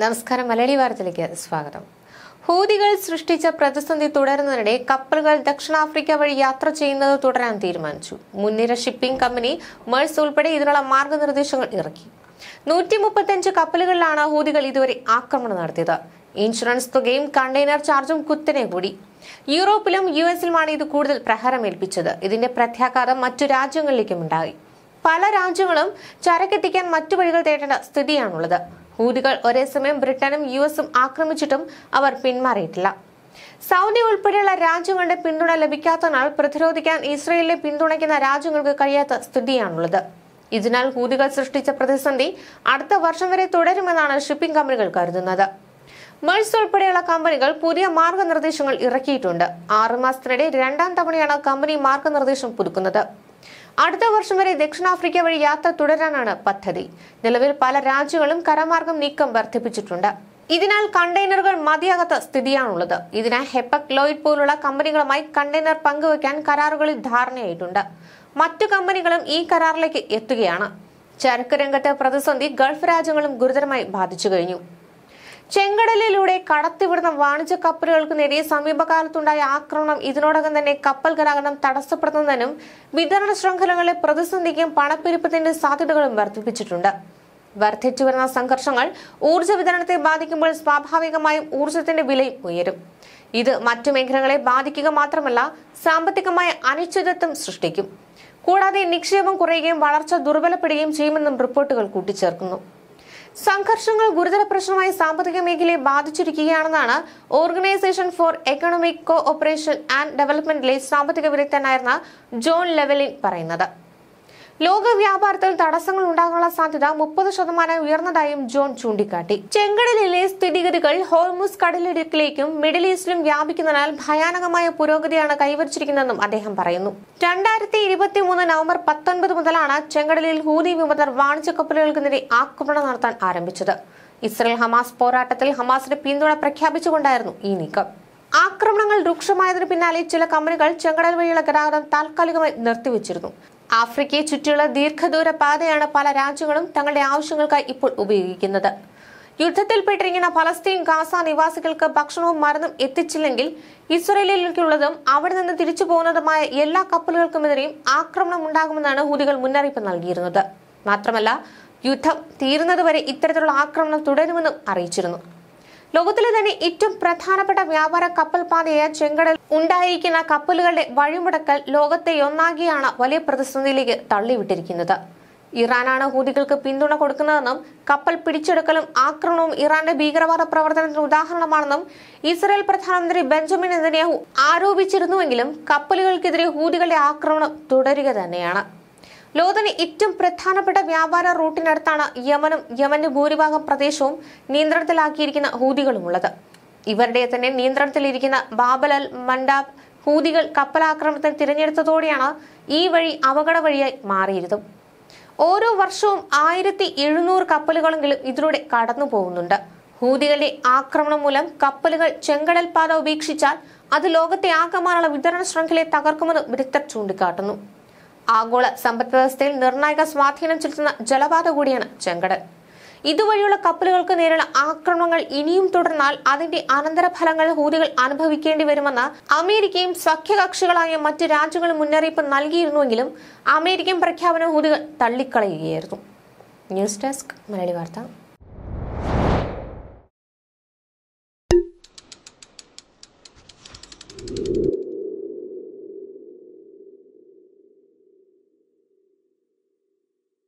നമസ്കാരം മലയാളി വാർത്തയിലേക്ക് സ്വാഗതം ഹൂതികൾ സൃഷ്ടിച്ച പ്രതിസന്ധി തുടരുന്നതിനിടെ കപ്പലുകൾ ദക്ഷിണാഫ്രിക്ക വഴി യാത്ര ചെയ്യുന്നത് തുടരാൻ തീരുമാനിച്ചു മുൻനിര ഷിപ്പിംഗ് കമ്പനി മേഴ്സ് ഉൾപ്പെടെ ഇതിനുള്ള മാർഗനിർദ്ദേശങ്ങൾ ഇറക്കി നൂറ്റി മുപ്പത്തിയഞ്ച് കപ്പലുകളിലാണ് ഹൂതികൾ ഇതുവരെ ആക്രമണം നടത്തിയത് ഇൻഷുറൻസ് തുകയും കണ്ടെയ്നർ ചാർജും കുത്തനെ കൂടി യൂറോപ്പിലും യു എസിലുമാണ് ഇത് കൂടുതൽ പ്രഹരമേൽപ്പിച്ചത് ഇതിന്റെ പ്രത്യാഘാതം മറ്റു രാജ്യങ്ങളിലേക്കും ഉണ്ടായി പല രാജ്യങ്ങളും ചരക്കെത്തിക്കാൻ മറ്റു വഴികൾ തേടേണ്ട സ്ഥിതിയാണുള്ളത് ഹൂതികൾ ഒരേ സമയം ബ്രിട്ടനും യു എസും ആക്രമിച്ചിട്ടും അവർ പിന്മാറിയിട്ടില്ല സൗദി ഉൾപ്പെടെയുള്ള രാജ്യങ്ങളുടെ പിന്തുണ ലഭിക്കാത്തതിനാൽ പ്രതിരോധിക്കാൻ ഇസ്രയേലിനെ പിന്തുണയ്ക്കുന്ന രാജ്യങ്ങൾക്ക് കഴിയാത്ത സ്ഥിതിയാണുള്ളത് ഇതിനാൽ ഹൂതികൾ സൃഷ്ടിച്ച പ്രതിസന്ധി അടുത്ത വർഷം വരെ തുടരുമെന്നാണ് ഷിപ്പിംഗ് കമ്പനികൾ കരുതുന്നത് മെഴ്സ് ഉൾപ്പെടെയുള്ള കമ്പനികൾ പുതിയ മാർഗനിർദ്ദേശങ്ങൾ ഇറക്കിയിട്ടുണ്ട് ആറുമാസത്തിനിടെ രണ്ടാം തവണയാണ് കമ്പനി മാർഗനിർദ്ദേശം പുതുക്കുന്നത് അടുത്ത വർഷം വരെ ദക്ഷിണാഫ്രിക്ക വഴി യാത്ര തുടരാനാണ് പദ്ധതി നിലവിൽ പല രാജ്യങ്ങളും കരമാർഗം നീക്കം വർദ്ധിപ്പിച്ചിട്ടുണ്ട് ഇതിനാൽ കണ്ടെയ്നറുകൾ മതിയാകാത്ത സ്ഥിതിയാണുള്ളത് ഇതിനായി ഹെപ്പക് ലോയിഡ് പോലുള്ള കമ്പനികളുമായി കണ്ടെയ്നർ പങ്കുവയ്ക്കാൻ കരാറുകളിൽ ധാരണയായിട്ടുണ്ട് മറ്റു കമ്പനികളും ഈ കരാറിലേക്ക് എത്തുകയാണ് ചരക്ക് രംഗത്ത് പ്രതിസന്ധി ഗൾഫ് രാജ്യങ്ങളും ഗുരുതരമായി ബാധിച്ചു കഴിഞ്ഞു ചെങ്കടലിലൂടെ കടത്തിവിടുന്ന വാണിജ്യ കപ്പലുകൾക്ക് നേരെ സമീപകാലത്തുണ്ടായ ആക്രമണം ഇതിനോടകം തന്നെ കപ്പൽ ഗതാഗതം തടസ്സപ്പെടുത്തുന്നതിനും വിതരണ ശൃംഖലകളെ പ്രതിസന്ധിക്കും പണപ്പെരുപ്പത്തിന്റെ സാധ്യതകളും വർദ്ധിപ്പിച്ചിട്ടുണ്ട് വർദ്ധിച്ചുവരുന്ന സംഘർഷങ്ങൾ ഊർജ്ജ വിതരണത്തെ ബാധിക്കുമ്പോൾ സ്വാഭാവികമായും ഊർജ്ജത്തിന്റെ വിലയും ഉയരും ഇത് മറ്റു മേഖലകളെ ബാധിക്കുക മാത്രമല്ല സാമ്പത്തികമായ അനിശ്ചിതത്വം സൃഷ്ടിക്കും കൂടാതെ നിക്ഷേപം കുറയുകയും വളർച്ച ദുർബലപ്പെടുകയും ചെയ്യുമെന്നും റിപ്പോർട്ടുകൾ കൂട്ടിച്ചേർക്കുന്നു സംഘർഷങ്ങൾ ഗുരുതര പ്രശ്നമായി സാമ്പത്തിക മേഖലയെ ബാധിച്ചിരിക്കുകയാണെന്നാണ് organisation for economic cooperation and ഡെവലപ്മെന്റിലെ സാമ്പത്തിക വിദഗ്ധനായിരുന്ന ജോൺ ലെവലിൻ പറയുന്നത് ലോക വ്യാപാരത്തിൽ തടസ്സങ്ങൾ ഉണ്ടാകാനുള്ള സാധ്യത മുപ്പത് ശതമാനം ഉയർന്നതായും ജോൺ ചൂണ്ടിക്കാട്ടി ചെങ്കടലിലെ സ്ഥിതിഗതികൾ ഹോർമുസ് കടലിടുക്കിലേക്കും മിഡിൽ ഈസ്റ്റിലും വ്യാപിക്കുന്നതിനാൽ ഭയാനകമായ പുരോഗതിയാണ് കൈവരിച്ചിരിക്കുന്നതെന്നും അദ്ദേഹം പറയുന്നു രണ്ടായിരത്തി ഇരുപത്തിമൂന്ന് നവംബർ പത്തൊൻപത് മുതലാണ് ചെങ്കടലിൽ ഹൂതി വിമതർ വാണിജ്യ കപ്പലുകൾക്കെതിരെ ആക്രമണം നടത്താൻ ആരംഭിച്ചത് ഇസ്രയേൽ ഹമാസ് പോരാട്ടത്തിൽ ഹമാസിന്റെ പിന്തുണ പ്രഖ്യാപിച്ചുകൊണ്ടായിരുന്നു ഈ നീക്കം ആക്രമണങ്ങൾ രൂക്ഷമായതിനു പിന്നാലെ ചില കമ്പനികൾ ചെങ്കടൽ വഴിയുള്ള ഗതാഗതം താൽക്കാലികമായി നിർത്തിവച്ചിരുന്നു ആഫ്രിക്കയെ ചുറ്റിയുള്ള ദീർഘദൂര പാതയാണ് പല രാജ്യങ്ങളും തങ്ങളുടെ ആവശ്യങ്ങൾക്കായി ഇപ്പോൾ ഉപയോഗിക്കുന്നത് യുദ്ധത്തിൽപ്പെട്ടിരിക്കുന്ന ഫലസ്തീൻ ഗാസ നിവാസികൾക്ക് ഭക്ഷണവും മരുന്നും എത്തിച്ചില്ലെങ്കിൽ ഇസ്രയേലിലേക്കുള്ളതും അവിടെ നിന്ന് തിരിച്ചു പോകുന്നതുമായ എല്ലാ കപ്പലുകൾക്കുമെതിരെയും ആക്രമണം ഉണ്ടാകുമെന്നാണ് ഹൂതികൾ മുന്നറിയിപ്പ് നൽകിയിരുന്നത് മാത്രമല്ല യുദ്ധം തീരുന്നതുവരെ ഇത്തരത്തിലുള്ള ആക്രമണം തുടരുമെന്നും അറിയിച്ചിരുന്നു ലോകത്തിലെ തന്നെ ഏറ്റവും പ്രധാനപ്പെട്ട വ്യാപാര കപ്പൽപാതയായ ചെങ്കടൽ ഉണ്ടായിരിക്കുന്ന കപ്പലുകളുടെ വഴിമുടക്കൽ ലോകത്തെ ഒന്നാകെയാണ് വലിയ പ്രതിസന്ധിയിലേക്ക് തള്ളിവിട്ടിരിക്കുന്നത് ഇറാനാണ് ഹൂതികൾക്ക് പിന്തുണ കൊടുക്കുന്നതെന്നും കപ്പൽ പിടിച്ചെടുക്കലും ആക്രമണവും ഇറാന്റെ ഭീകരവാദ പ്രവർത്തനത്തിന് ഉദാഹരണമാണെന്നും ഇസ്രായേൽ പ്രധാനമന്ത്രി ബെഞ്ചമിൻ നെതന്യാഹു ആരോപിച്ചിരുന്നുവെങ്കിലും കപ്പലുകൾക്കെതിരെ ഹൂതികളുടെ ആക്രമണം തുടരുക തന്നെയാണ് ലോകത്തിലെ ഏറ്റവും പ്രധാനപ്പെട്ട വ്യാപാര റൂട്ടിനടുത്താണ് യമനും യമന്റെ ഭൂരിഭാഗം പ്രദേശവും നിയന്ത്രണത്തിലാക്കിയിരിക്കുന്ന ഉള്ളത് ഇവരുടെ തന്നെ നിയന്ത്രണത്തിലിരിക്കുന്ന ബാബലൽ മണ്ടാബ് ഹൂതികൾ കപ്പലാക്രമണത്തിൽ തിരഞ്ഞെടുത്തതോടെയാണ് ഈ വഴി അപകട വഴിയായി മാറിയിരുന്നത് ഓരോ വർഷവും ആയിരത്തി എഴുന്നൂറ് കപ്പലുകളെങ്കിലും ഇതിലൂടെ കടന്നു പോകുന്നുണ്ട് ഹൂതികളുടെ ആക്രമണം മൂലം കപ്പലുകൾ ചെങ്കടൽ പാത ഉപേക്ഷിച്ചാൽ അത് ലോകത്തെ ആകമാനുള്ള വിതരണ ശൃംഖലയെ തകർക്കുമെന്ന് വിദഗ്ധർ ചൂണ്ടിക്കാട്ടുന്നു ആഗോള സമ്പദ് വ്യവസ്ഥയിൽ നിർണായക സ്വാധീനം ചെലുത്തുന്ന ജലപാത കൂടിയാണ് ചെങ്കടൽ ഇതുവഴിയുള്ള കപ്പലുകൾക്ക് നേരെയുള്ള ആക്രമണങ്ങൾ ഇനിയും തുടർന്നാൽ അതിന്റെ അനന്തരഫലങ്ങൾ ഹൂതികൾ അനുഭവിക്കേണ്ടി വരുമെന്ന് അമേരിക്കയും സഖ്യകക്ഷികളായ മറ്റ് രാജ്യങ്ങളും മുന്നറിയിപ്പ് നൽകിയിരുന്നുവെങ്കിലും അമേരിക്കൻ പ്രഖ്യാപനം ഹൂതികൾ തള്ളിക്കളയുകയായിരുന്നു ന്യൂസ് ഡെസ്ക് മലയാളി വാർത്ത